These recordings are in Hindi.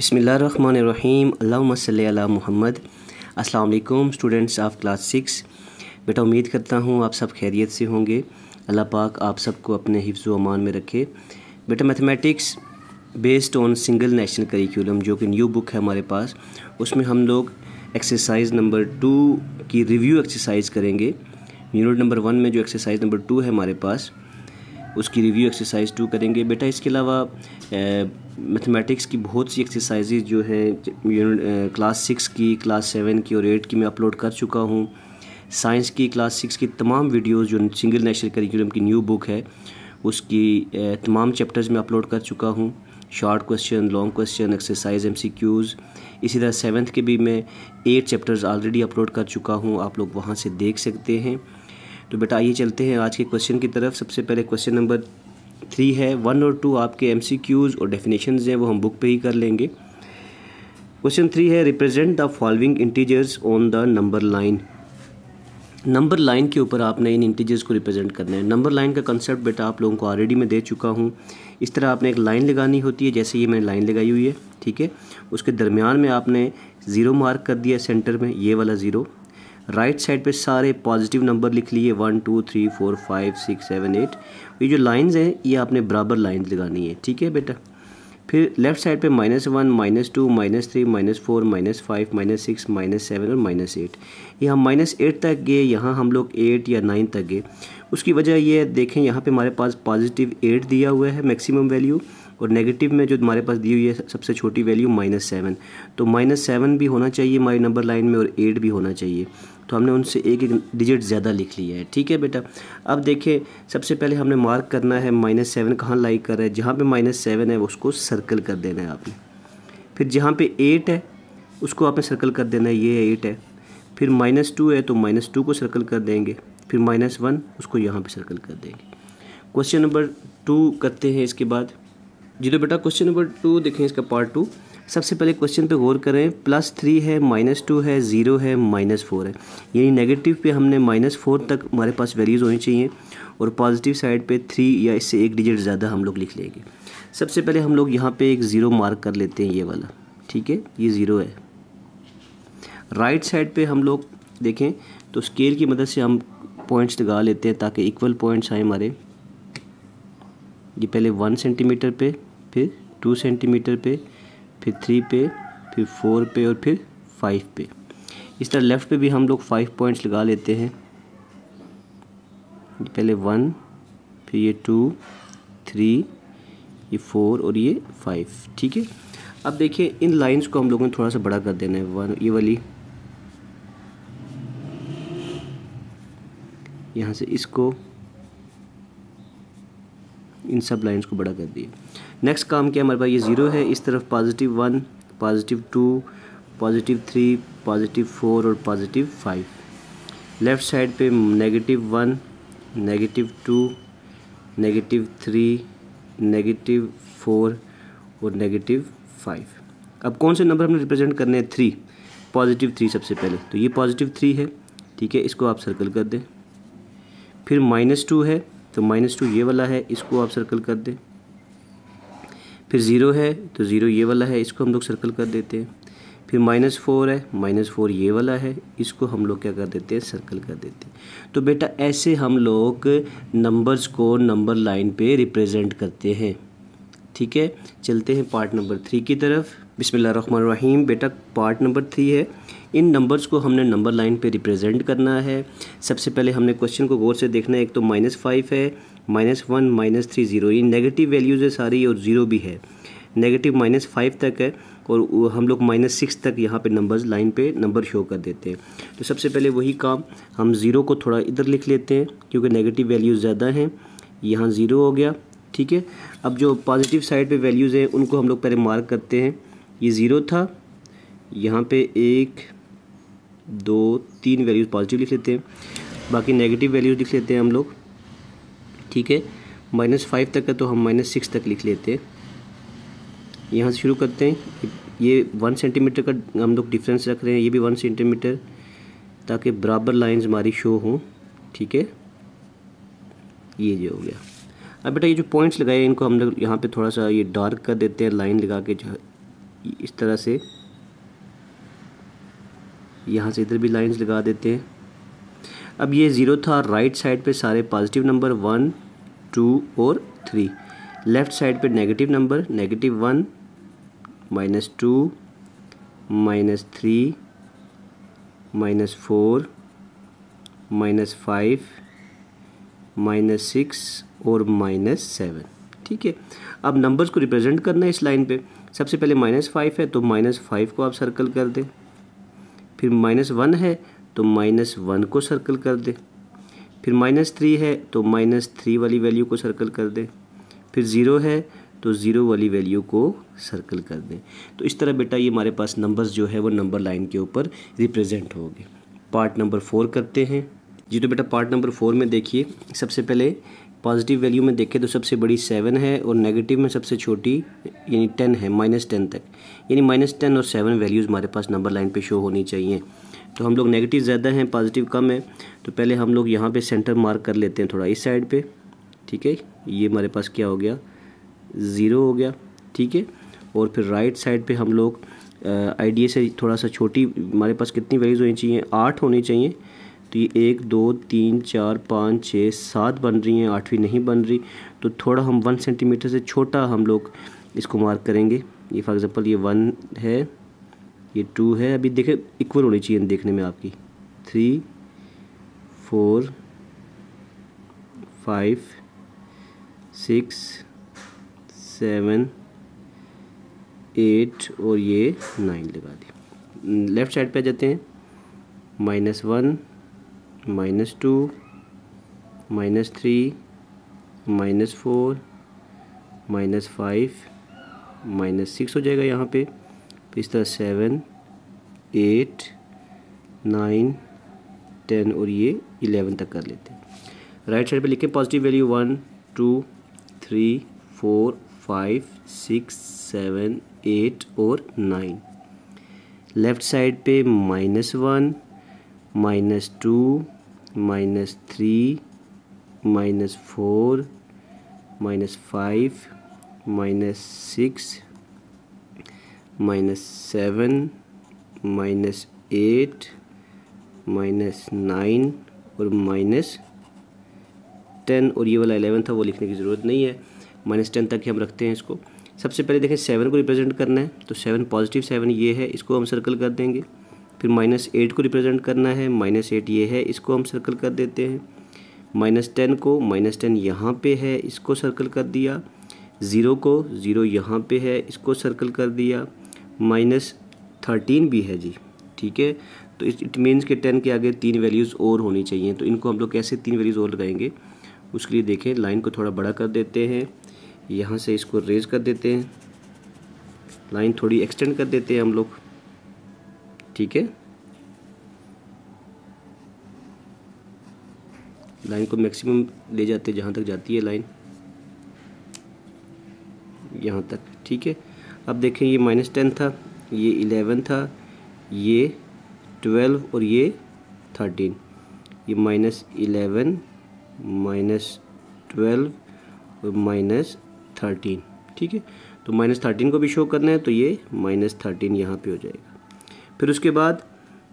बसमिल अल्लासल महमद अस्सलाम स्टूडेंट्स ऑफ क्लास सिक्स बेटा उम्मीद करता हूँ आप सब खैरियत से होंगे अल्लाह पाक आप सबको अपने हिफ्ज़ अमान में रखे बेटा mathematics based on single national curriculum जो कि न्यू बुक है हमारे पास उसमें हम लोग एक्सरसाइज नंबर टू की रिव्यू एक्सरसाइज करेंगे यूनिट नंबर वन में जो एक्सरसाइज नंबर टू है हमारे पास उसकी रिव्यू एक्सरसाइज टू करेंगे बेटा इसके अलावा मैथमेटिक्स की बहुत सी एक्सरसाइज जो हैं क्लास सिक्स की क्लास सेवन की और एट की मैं अपलोड कर चुका हूँ साइंस की क्लास सिक्स की तमाम वीडियोज़ जो सिंगल नेशनल करिकुलम की न्यू बुक है उसकी तमाम चैप्टर्स में अपलोड कर चुका हूँ short question long question exercise MCQs इसी तरह सेवन्थ के भी मैं एट चैप्टर्स ऑलरेडी अपलोड कर चुका हूँ आप लोग वहाँ से देख सकते हैं तो बेटा आइए चलते हैं आज के क्वेश्चन की तरफ सबसे पहले क्वेश्चन नंबर थ्री है वन और टू आपके एम और डेफिनेशन हैं वो हम बुक पर ही कर लेंगे क्वेश्चन थ्री है represent the following integers on the number line number line के ऊपर आपने इन इंटीजर्स को रिप्रेजेंट करना है नंबर लाइन का कंसेप्ट बेटा आप लोगों को ऑलरेडी मैं दे चुका हूँ इस तरह आपने एक लाइन लगानी होती है जैसे ये मैंने लाइन लगाई हुई है ठीक है उसके दरमियान में आपने ज़ीरो मार्क कर दिया सेंटर में ये वाला ज़ीरो राइट साइड पे सारे पॉजिटिव नंबर लिख लिए one two three four five six seven eight ये जो लाइंस हैं ये आपने बराबर लाइंस लगानी है ठीक है बेटा फिर लेफ्ट साइड पे minus one minus two minus three minus four minus five minus six minus seven और माइनस एट ये हम माइनस एट तक गए यहाँ हम लोग एट या नाइन तक गए उसकी वजह ये देखें यहाँ पे हमारे पास पॉजिटिव एट दिया हुआ है मैक्सिमम वैल्यू और नेगेटिव में जो हमारे पास दी हुई है सबसे छोटी वैल्यू माइनस सेवन तो माइनस सेवन भी होना चाहिए हमारी नंबर लाइन में और एट भी होना चाहिए तो हमने उनसे एक एक डिजिट ज़्यादा लिख लिया है ठीक है बेटा अब देखें सबसे पहले हमने मार्क करना है माइनस सेवन कहाँ लाइक कर रहा है जहाँ पे माइनस सेवन है उसको सर्कल कर देना है आपने फिर जहाँ पे एट है उसको आपने सर्कल कर देना है ये एट है फिर माइनस टू है तो माइनस टू को सर्कल कर देंगे फिर माइनस वन उसको यहाँ पर सर्कल कर देंगे क्वेश्चन नंबर टू करते हैं इसके बाद जी तो बेटा क्वेश्चन नंबर टू देखें इसका पार्ट टू सबसे पहले क्वेश्चन पे गौर करें प्लस थ्री है माइनस टू है ज़ीरो है माइनस फोर है यानी नेगेटिव पे हमने माइनस फोर तक हमारे पास वैल्यूज़ होनी चाहिए और पॉजिटिव साइड पे थ्री या इससे एक डिजिट ज़्यादा हम लोग लिख लेंगे सबसे पहले हम लोग यहाँ पर एक ज़ीरो मार्क कर लेते हैं ये वाला ठीक है ये ज़ीरो है राइट साइड पर हम लोग देखें तो स्केल की मदद से हम पॉइंट्स लगा लेते हैं ताकि इक्वल पॉइंट्स आए हमारे ये पहले वन सेंटीमीटर पर फिर टू सेंटीमीटर पर फिर थ्री पे फिर फोर पे और फिर फाइव पे इस तरह लेफ़्ट पे भी हम लोग फाइव पॉइंट्स लगा लेते हैं पहले वन फिर ये टू थ्री ये फोर और ये फाइव ठीक है अब देखिए इन लाइंस को हम लोगों ने थोड़ा सा बड़ा कर देना है वन ये वाली यहाँ से इसको इन सब लाइन्स को बड़ा कर दिया नेक्स्ट काम क्या हमारे पास ये ज़ीरो है इस तरफ positive one positive two positive three positive four और पॉजिटिव फाइव लेफ़्ट साइड पे negative one negative two negative three negative four और नेगेटिव फाइव अब कौन से नंबर हमने रिप्रेजेंट करने हैं थ्री पॉजिटिव थ्री सबसे पहले तो ये पॉजिटिव थ्री है ठीक है इसको आप सर्कल कर दें फिर माइनस टू है तो माइनस टू ये वाला है इसको आप सर्कल कर दें फिर ज़ीरो है तो ज़ीरो ये वाला है इसको हम लोग सर्कल कर देते हैं फिर माइनस फोर है माइनस फोर ये वाला है इसको हम लोग क्या कर देते हैं सर्कल कर देते हैं तो बेटा ऐसे हम लोग नंबर्स को नंबर लाइन पे रिप्रेजेंट करते हैं ठीक है चलते हैं पार्ट नंबर थ्री की तरफ बिसमीम बेटा पार्ट नंबर थ्री है इन नंबर्स को हमने नंबर लाइन पे रिप्रेजेंट करना है सबसे पहले हमने क्वेश्चन को गौर से देखना है एक तो माइनस फाइव है minus one minus three zero ये नेगेटिव वैल्यूज़ है सारी और ज़ीरो भी है नेगेटिव माइनस फाइव तक है और हम लोग माइनस सिक्स तक यहाँ पे नंबर्स लाइन पे नंबर शो कर देते हैं तो सबसे पहले वही काम हम ज़ीरो को थोड़ा इधर लिख लेते हैं क्योंकि नेगेटिव वैल्यूज़ ज़्यादा हैं यहाँ ज़ीरो हो गया ठीक है अब जो पॉजिटिव साइड पर वैल्यूज़ हैं उनको हम लोग पहले मार्क करते हैं ये ज़ीरो था यहाँ पे एक दो तीन वैल्यूज़ पॉजिटिव लिख लेते हैं बाकी नेगेटिव वैल्यूज़ लिख लेते हैं हम लोग ठीक है माइनस फाइव तक का तो हम माइनस सिक्स तक लिख लेते हैं यहाँ से शुरू करते हैं ये वन सेंटीमीटर का हम लोग डिफरेंस रख रहे हैं ये भी वन सेंटीमीटर ताकि बराबर लाइंस हमारी शो हों ठीक है ये जो हो गया अब बेटा ये जो पॉइंट्स लगाए इनको हम लोग यहाँ पे थोड़ा सा ये डार्क कर देते हैं लाइन लगा के जो इस तरह से यहाँ से इधर भी लाइंस लगा देते हैं अब ये ज़ीरो था राइट साइड पे सारे पॉजिटिव नंबर वन टू और थ्री लेफ़्ट साइड पे negative number negative one minus two minus three minus four minus five minus six और माइनस सेवन ठीक है अब नंबर्स को रिप्रेजेंट करना है इस लाइन पे सबसे पहले माइनस फाइव है तो माइनस फाइव को आप सर्कल कर दें फिर माइनस वन है तो माइनस वन को सर्कल कर दें फिर माइनस थ्री है तो माइनस थ्री वाली वैल्यू को सर्कल कर दें फिर ज़ीरो है तो ज़ीरो वाली वैल्यू को सर्कल कर दें तो इस तरह बेटा ये हमारे पास नंबर्स जो है वो नंबर लाइन के ऊपर रिप्रेजेंट होंगे पार्ट नंबर फोर करते हैं जी तो बेटा पार्ट नंबर फोर में देखिए सबसे पहले पॉजिटिव वैल्यू में देखें तो सबसे बड़ी सेवन है और नेगेटिव में सबसे छोटी यानी टेन है माइनस टेन तक यानी माइनस टेन और सेवन वैल्यूज़ हमारे पास नंबर लाइन पे शो होनी चाहिए तो हम लोग नेगेटिव ज़्यादा हैं पॉजिटिव कम है तो पहले हम लोग यहाँ पे सेंटर मार्क कर लेते हैं थोड़ा इस साइड पे ठीक है ये हमारे पास क्या हो गया ज़ीरो हो गया ठीक है और फिर राइट साइड पर हम लोग आइडिया से थोड़ा सा छोटी हमारे पास कितनी वैल्यूज़ होनी चाहिए आठ होनी चाहिए तो ये एक दो तीन चार पाँच छः सात बन रही हैं आठवीं नहीं बन रही तो थोड़ा हम वन सेंटीमीटर से छोटा हम लोग इसको मार्क करेंगे ये फॉर एग्ज़ाम्पल ये वन है ये टू है अभी देखें इक्वल होनी चाहिए देखने में आपकी three four five six seven eight और ये नाइन लगा दी लेफ़्ट साइड पे आ जाते हैं minus one minus two minus three minus four minus five minus six हो जाएगा यहाँ पे तो इस तरह सेवन एट नाइन टेन और ये इलेवन तक कर लेते हैं राइट साइड पे लिखें positive value one two three four five six seven eight और नाइन लेफ़्ट साइड पे minus one minus two minus three minus four minus five minus six minus seven minus eight minus nine और माइनस टेन और ये वाला एलेवन था वो लिखने की ज़रूरत नहीं है माइनस टेन तक ही हम रखते हैं इसको सबसे पहले देखें सेवन को रिप्रेजेंट करना है तो सेवन पॉजिटिव सेवन ये है इसको हम सर्कल कर देंगे फिर माइनस एट को रिप्रेजेंट करना है माइनस एट ये है इसको हम सर्कल कर देते हैं माइनस टेन को माइनस टेन यहाँ पे है इसको सर्कल कर दिया ज़ीरो को ज़ीरो यहाँ पे है इसको सर्कल कर दिया माइनस थर्टीन भी है जी ठीक है तो इट मीन्स के टेन के आगे तीन वैल्यूज़ और होनी चाहिए तो इनको हम लोग कैसे तीन वैल्यूज़ और लगाएंगे उसके लिए देखें लाइन को थोड़ा बड़ा कर देते हैं यहाँ से इसको रेज कर देते हैं लाइन थोड़ी एक्सटेंड कर देते हैं हम लोग ठीक है लाइन को मैक्सिमम ले जाते जहाँ तक जाती है लाइन यहाँ तक ठीक है अब देखें ये माइनस टेन था ये इलेवन था ये ट्वेल्व और ये थर्टीन ये माइनस इलेवन माइनस ट्वेल्व और माइनस थर्टीन ठीक है तो माइनस थर्टीन को भी शो करना है तो ये माइनस थर्टीन यहाँ पे हो जाएगा फिर उसके बाद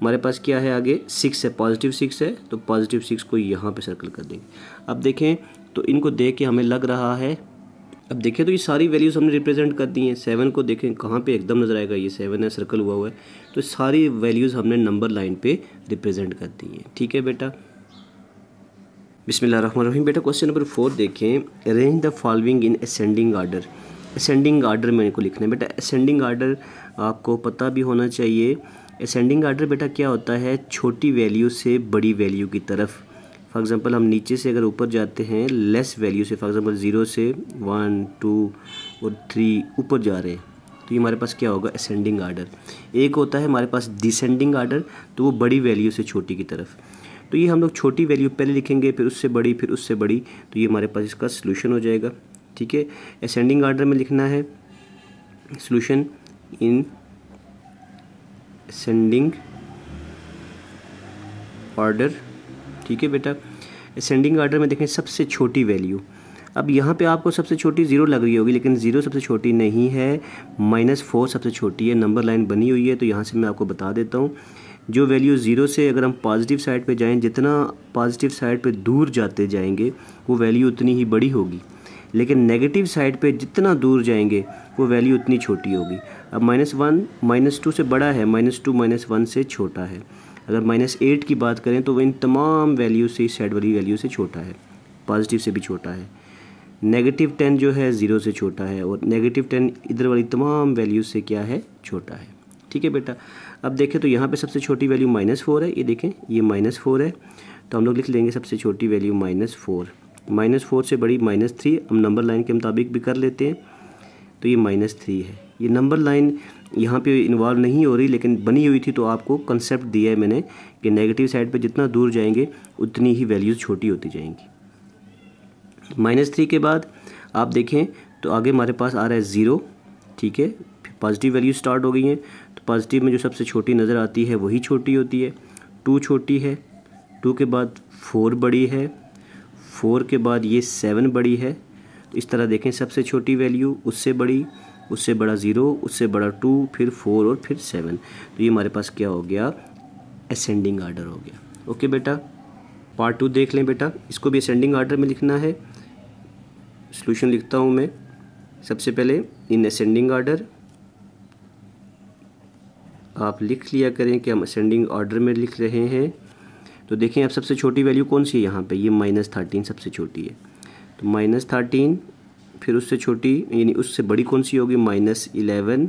हमारे पास क्या है आगे सिक्स है पॉजिटिव सिक्स है तो पॉजिटिव सिक्स को यहाँ पे सर्कल कर देंगे अब देखें तो इनको देख के हमें लग रहा है अब देखें तो ये सारी वैल्यूज़ हमने रिप्रेजेंट कर दी हैं सेवन को देखें कहाँ पे एकदम नज़र आएगा ये सेवन है सर्कल हुआ हुआ है तो सारी वैल्यूज़ हमने नंबर लाइन पे रिप्रेजेंट कर दी हैं ठीक है बेटा बिसमिल्ल बेटा क्वेश्चन नंबर फोर देखें arrange the following in ascending order ascending order मेरे को लिखना है बेटा असेंडिंग आर्डर आपको पता भी होना चाहिए असेंडिंग आर्डर बेटा क्या होता है छोटी वैल्यू से बड़ी वैल्यू की तरफ फॉर एग्ज़ाम्पल हम नीचे से अगर ऊपर जाते हैं लेस वैल्यू से फॉर एग्ज़ाम्पल ज़ीरो से वन टू और थ्री ऊपर जा रहे हैं तो ये हमारे पास क्या होगा असेंडिंग आर्डर एक होता है हमारे पास डिसेंडिंग आर्डर तो वो बड़ी वैल्यू से छोटी की तरफ तो ये हम लोग छोटी वैल्यू पहले लिखेंगे फिर उससे बड़ी फिर उससे बड़ी तो ये हमारे पास इसका सलूशन हो जाएगा ठीक है असेंडिंग ऑर्डर में लिखना है सोल्यूशन इन असेंडिंग ऑर्डर ठीक है बेटा असेंडिंग ऑर्डर में देखें सबसे छोटी वैल्यू अब यहाँ पे आपको सबसे छोटी ज़ीरो लग रही होगी लेकिन ज़ीरो सबसे छोटी नहीं है माइनस फोर सबसे छोटी है नंबर लाइन बनी हुई है तो यहाँ से मैं आपको बता देता हूँ जो वैल्यू ज़ीरो से अगर हम पॉजिटिव साइड पे जाएं जितना पॉजिटिव साइड पे दूर जाते जाएंगे वो वैल्यू उतनी ही बड़ी होगी लेकिन नेगेटिव साइड पे जितना दूर जाएंगे वो वैल्यू उतनी छोटी होगी अब माइनस वन माइनस टू से बड़ा है माइनस टू माइनस वन से छोटा है अगर माइनस एट की बात करें तो वो इन तमाम वैल्यू से इस साइड वाली वैल्यू से छोटा है पॉजिटिव से भी छोटा है नेगेटिव टेन जो है ज़ीरो से छोटा है और नेगेटिव टेन इधर वाली तमाम वैल्यू से क्या है छोटा है ठीक है बेटा अब देखें तो यहाँ पर सबसे छोटी वैल्यू माइनस फोर है ये देखें ये माइनस फोर है तो हम लोग लिख लेंगे सबसे छोटी value minus four minus four से बड़ी माइनस थ्री हम नंबर लाइन के मुताबिक भी कर लेते हैं तो ये माइनस थ्री है ये नंबर लाइन यहाँ पे इन्वॉल्व नहीं हो रही लेकिन बनी हुई थी तो आपको कंसेप्ट दिया है मैंने कि नेगेटिव साइड पे जितना दूर जाएंगे उतनी ही वैल्यूज़ छोटी होती जाएंगी माइनस थ्री के बाद आप देखें तो आगे हमारे पास आ रहा है ज़ीरो ठीक है पॉजिटिव वैल्यू स्टार्ट हो गई हैं तो पॉजिटिव में जो सबसे छोटी नज़र आती है वही छोटी होती है टू छोटी है टू के बाद फोर बड़ी है फोर के बाद ये सेवन बड़ी है तो इस तरह देखें सबसे छोटी वैल्यू उससे बड़ी उससे बड़ा ज़ीरो उससे बड़ा टू फिर फोर और फिर सेवन तो ये हमारे पास क्या हो गया असेंडिंग आर्डर हो गया ओके बेटा पार्ट टू देख लें बेटा इसको भी असेंडिंग आर्डर में लिखना है सोल्यूशन लिखता हूँ मैं सबसे पहले इन असेंडिंग आर्डर आप लिख लिया करें कि हम असेंडिंग ऑर्डर में लिख रहे हैं तो देखें अब सबसे छोटी वैल्यू कौन सी है यहाँ पे ये माइनस थर्टीन सबसे छोटी है तो माइनस थर्टीन फिर उससे छोटी यानी उससे बड़ी कौन सी होगी माइनस इलेवन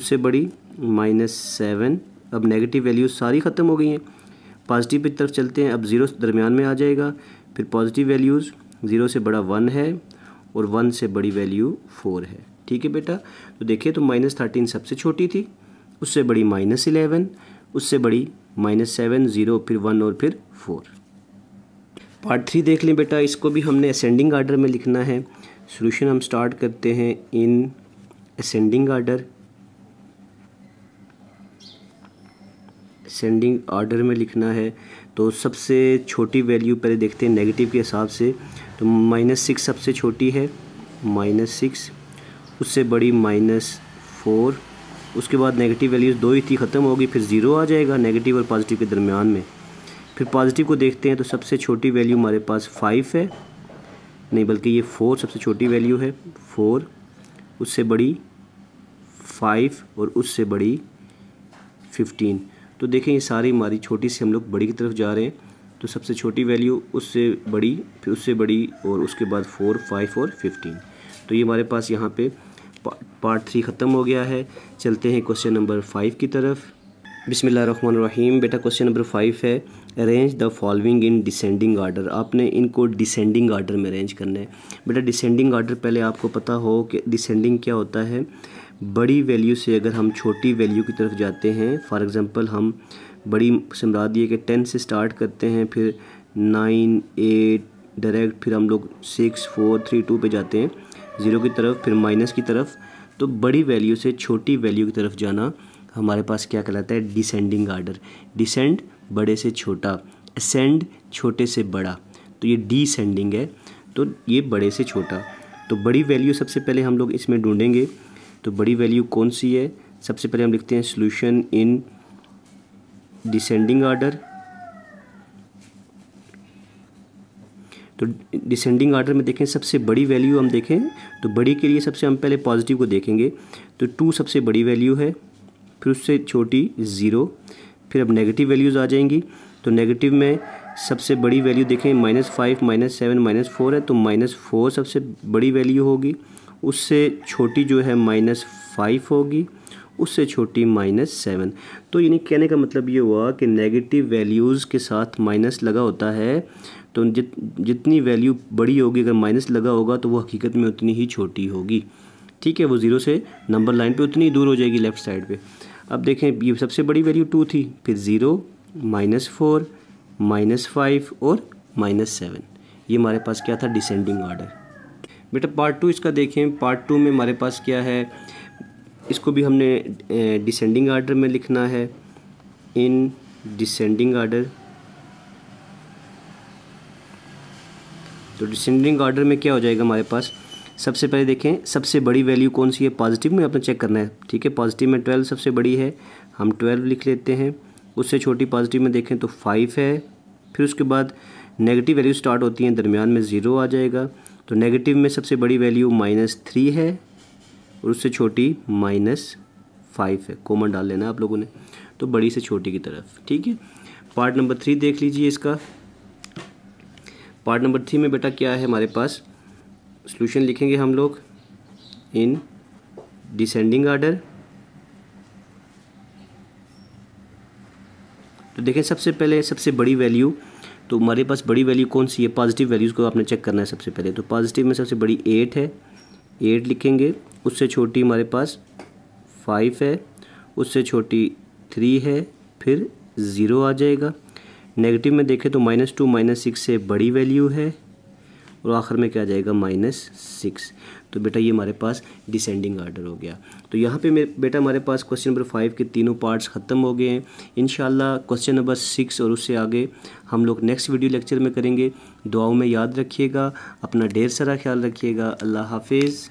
उससे बड़ी माइनस सेवन अब नेगेटिव वैल्यूज सारी ख़त्म हो गई हैं पॉजिटिव की तरफ चलते हैं अब ज़ीरो दरमियान में आ जाएगा फिर पॉजिटिव वैल्यूज़ ज़ीरो से बड़ा वन है और वन से बड़ी वैल्यू फोर है ठीक है बेटा तो देखिए तो माइनस थर्टीन सबसे छोटी थी उससे बड़ी माइनस इलेवन उससे बड़ी माइनस सेवन ज़ीरो फिर वन और फिर फोर पार्ट थ्री देख लें बेटा इसको भी हमने असेंडिंग आर्डर में लिखना है सोल्यूशन हम स्टार्ट करते हैं in ascending order ascending order में लिखना है तो सबसे छोटी वैल्यू पहले देखते हैं नेगेटिव के हिसाब से तो माइनस सिक्स सबसे छोटी है माइनस सिक्स उससे बड़ी माइनस फोर उसके बाद नेगेटिव वैल्यूज़ दो ही थी ख़त्म होगी फिर ज़ीरो आ जाएगा नेगेटिव और पॉजिटिव के दरमियान में फिर पॉजिटिव को देखते हैं तो सबसे छोटी वैल्यू हमारे पास फाइव है नहीं बल्कि ये फोर सबसे छोटी वैल्यू है फोर उससे बड़ी फाइव और उससे बड़ी फिफ्टीन तो देखें ये सारी हमारी छोटी से हम लोग बड़ी की तरफ जा रहे हैं तो सबसे छोटी वैल्यू उससे बड़ी फिर उससे बड़ी और उसके बाद फोर फाइव और फिफ्टीन तो ये हमारे पास यहाँ पे पार्ट थ्री ख़त्म हो गया है चलते हैं क्वेश्चन नंबर फाइव की तरफ रहीम बेटा क्वेश्चन नंबर फाइव है arrange the following in descending order आपने इनको डिसेंडिंग आर्डर में अरेंज करना है बेटा डिसेंडिंग आर्डर पहले आपको पता हो कि डिसेंडिंग क्या होता है बड़ी वैल्यू से अगर हम छोटी वैल्यू की तरफ जाते हैं फॉर एग्ज़ाम्पल हम बड़ी समरा दिए कि टेन से स्टार्ट करते हैं फिर नाइन एट डायरेक्ट फिर हम लोग सिक्स फोर थ्री टू पे जाते हैं ज़ीरो की तरफ फिर माइनस की तरफ तो बड़ी वैल्यू से छोटी वैल्यू की तरफ जाना हमारे पास क्या कहलाता है डिसेंडिंग आर्डर डिसेंड बड़े से छोटा असेंड छोटे से बड़ा तो ये डिसेंडिंग है तो ये बड़े से छोटा तो बड़ी वैल्यू सबसे पहले हम लोग इसमें ढूंढेंगे तो बड़ी वैल्यू कौन सी है सबसे पहले हम लिखते हैं सोल्यूशन इन डिसेंडिंग आर्डर तो डिसेंडिंग ऑर्डर में देखें सबसे बड़ी वैल्यू हम देखें तो बड़ी के लिए सबसे हम पहले पॉजिटिव को देखेंगे तो टू सबसे बड़ी वैल्यू है फिर उससे छोटी ज़ीरो फिर अब नेगेटिव वैल्यूज़ आ जाएंगी तो नेगेटिव में सबसे बड़ी वैल्यू देखें minus five minus seven minus four है तो माइनस फोर सबसे बड़ी वैल्यू होगी उससे छोटी जो है माइनस फाइव होगी उससे छोटी माइनस सेवन तो यानी कहने का मतलब ये हुआ कि नेगेटिव वैल्यूज़ के साथ माइनस लगा होता है तो जित जितनी वैल्यू बड़ी होगी अगर माइनस लगा होगा तो वो हकीकत में उतनी ही छोटी होगी ठीक है वो ज़ीरो से नंबर लाइन पे उतनी दूर हो जाएगी लेफ़्ट साइड पे अब देखें ये सबसे बड़ी वैल्यू टू थी फिर zero minus four minus five और माइनस सेवन ये हमारे पास क्या था डिसेंडिंग ऑर्डर बेटा पार्ट टू इसका देखें पार्ट टू में हमारे पास क्या है इसको भी हमने डिसेंडिंग ऑर्डर में लिखना है इन डिसेंडिंग ऑर्डर तो डिसेंडिंग ऑर्डर में क्या हो जाएगा हमारे पास सबसे पहले देखें सबसे बड़ी वैल्यू कौन सी है पॉजिटिव में आपने चेक करना है ठीक है पॉजिटिव में ट्वेल्व सबसे बड़ी है हम ट्वेल्व लिख लेते हैं उससे छोटी पॉजिटिव में देखें तो फाइव है फिर उसके बाद नेगेटिव वैल्यू स्टार्ट होती हैं दरमियान में ज़ीरो आ जाएगा तो नेगेटिव में सबसे बड़ी वैल्यू माइनस थ्री है और उससे छोटी माइनस फाइव है कॉमन डाल लेना आप लोगों ने तो बड़ी से छोटी की तरफ ठीक है पार्ट नंबर थ्री देख लीजिए इसका पार्ट नंबर थ्री में बेटा क्या है हमारे पास सोल्यूशन लिखेंगे हम लोग इन डिसेंडिंग आर्डर तो देखें सबसे पहले सबसे बड़ी वैल्यू तो हमारे पास बड़ी वैल्यू कौन सी है पॉजिटिव वैल्यूज़ को आपने चेक करना है सबसे पहले तो पॉजिटिव में सबसे बड़ी एट है एट लिखेंगे उससे छोटी हमारे पास फाइव है उससे छोटी थ्री है फिर ज़ीरो आ जाएगा नेगेटिव में देखें तो माइनस टू माइनस सिक्स से बड़ी वैल्यू है और आखिर में क्या जाएगा माइनस सिक्स तो बेटा ये हमारे पास डिसेंडिंग आर्डर हो गया तो यहाँ पे बेटा हमारे पास क्वेश्चन नंबर फाइव के तीनों पार्ट्स ख़त्म हो गए हैं इन क्वेश्चन नंबर सिक्स और उससे आगे हम लोग नेक्स्ट वीडियो लेक्चर में करेंगे दुआओं में याद रखिएगा अपना ढेर सारा ख्याल रखिएगा अल्लाह हाफिज़